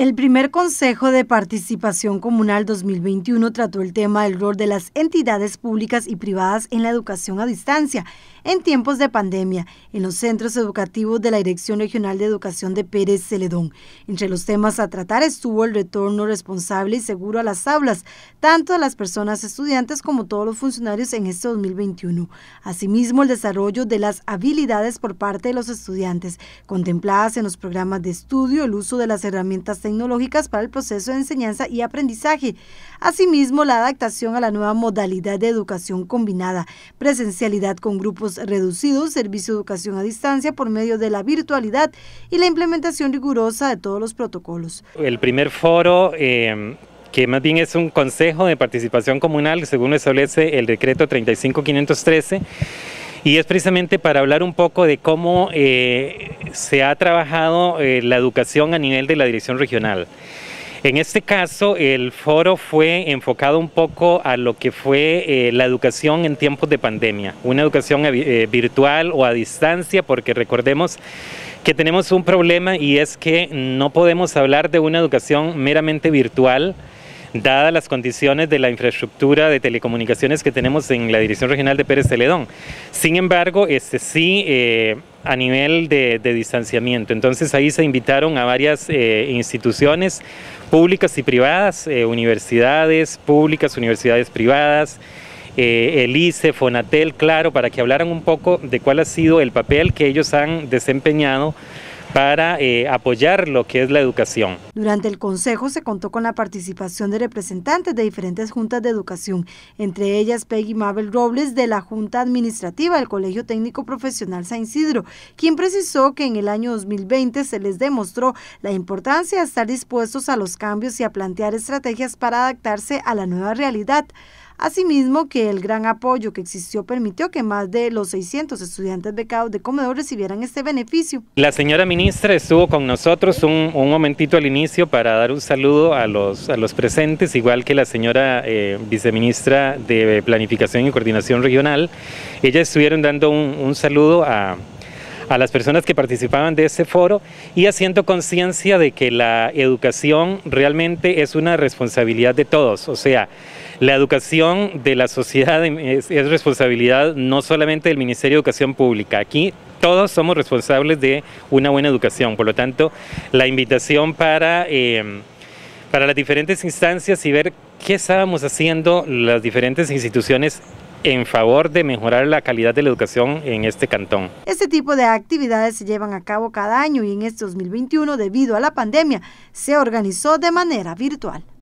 El primer Consejo de Participación Comunal 2021 trató el tema del rol de las entidades públicas y privadas en la educación a distancia en tiempos de pandemia en los centros educativos de la Dirección Regional de Educación de Pérez Celedón. Entre los temas a tratar estuvo el retorno responsable y seguro a las aulas, tanto a las personas estudiantes como todos los funcionarios en este 2021. Asimismo, el desarrollo de las habilidades por parte de los estudiantes, contempladas en los programas de estudio, el uso de las herramientas tecnológicas para el proceso de enseñanza y aprendizaje. Asimismo, la adaptación a la nueva modalidad de educación combinada, presencialidad con grupos reducidos, servicio de educación a distancia por medio de la virtualidad y la implementación rigurosa de todos los protocolos. El primer foro eh, que más bien es un consejo de participación comunal, según establece el decreto 35513 y es precisamente para hablar un poco de cómo eh, se ha trabajado eh, la educación a nivel de la dirección regional. En este caso, el foro fue enfocado un poco a lo que fue eh, la educación en tiempos de pandemia, una educación virtual o a distancia, porque recordemos que tenemos un problema y es que no podemos hablar de una educación meramente virtual, dadas las condiciones de la infraestructura de telecomunicaciones que tenemos en la Dirección Regional de Pérez Celedón. Sin embargo, este sí... Eh, a nivel de, distanciamiento. Entonces ahí se invitaron a varias eh, instituciones públicas y privadas, eh, universidades públicas, universidades privadas, eh, el ICE, Fonatel, claro, para que hablaran un poco de cuál ha sido el papel que ellos han desempeñado para eh, apoyar lo que es la educación. Durante el Consejo se contó con la participación de representantes de diferentes juntas de educación, entre ellas Peggy Mabel Robles de la Junta Administrativa del Colegio Técnico Profesional San Isidro, quien precisó que en el año 2020 se les demostró la importancia de estar dispuestos a los cambios y a plantear estrategias para adaptarse a la nueva realidad. Asimismo, que el gran apoyo que existió permitió que más de los 600 estudiantes becados de comedor recibieran este beneficio. La señora ministra estuvo con nosotros un, momentito al inicio para dar un saludo a los, a los presentes, igual que la señora eh, viceministra de Planificación y Coordinación Regional. Ellas estuvieron dando un saludo a a las personas que participaban de ese foro y haciendo conciencia de que la educación realmente es una responsabilidad de todos. O sea, la educación de la sociedad em, es, responsabilidad no solamente del Ministerio de Educación Pública. Aquí todos somos responsables de una buena educación. Por lo tanto, la invitación para, em, para las diferentes instancias y ver qué estábamos haciendo las diferentes instituciones en favor de mejorar la calidad de la educación en este cantón. Este tipo de actividades se llevan a cabo cada año y en este 2021, debido a la pandemia, se organizó de manera virtual.